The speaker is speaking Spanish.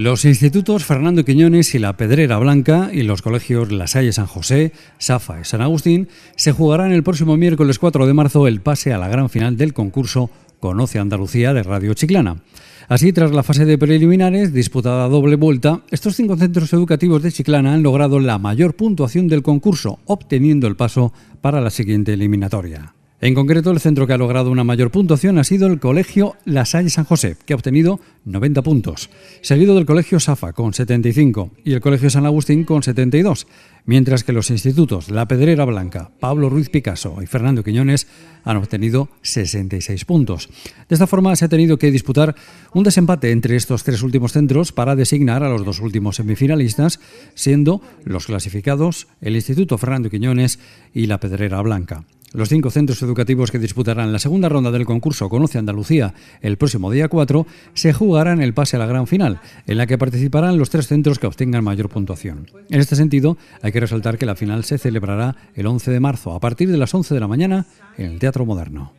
Los institutos Fernando Quiñones y La Pedrera Blanca y los colegios La Salle San José, Safa y San Agustín se jugarán el próximo miércoles 4 de marzo el pase a la gran final del concurso Conoce Andalucía de Radio Chiclana. Así, tras la fase de preliminares, disputada a doble vuelta, estos cinco centros educativos de Chiclana han logrado la mayor puntuación del concurso, obteniendo el paso para la siguiente eliminatoria. En concreto, el centro que ha logrado una mayor puntuación ha sido el Colegio La Salle San José, que ha obtenido 90 puntos, seguido del Colegio Safa con 75 y el Colegio San Agustín con 72, mientras que los institutos La Pedrera Blanca, Pablo Ruiz Picasso y Fernando Quiñones han obtenido 66 puntos. De esta forma se ha tenido que disputar un desempate entre estos tres últimos centros para designar a los dos últimos semifinalistas, siendo los clasificados el Instituto Fernando Quiñones y La Pedrera Blanca. Los cinco centros educativos que disputarán la segunda ronda del concurso Conoce Andalucía el próximo día 4 se jugarán el pase a la gran final, en la que participarán los tres centros que obtengan mayor puntuación. En este sentido, hay que resaltar que la final se celebrará el 11 de marzo a partir de las 11 de la mañana en el Teatro Moderno.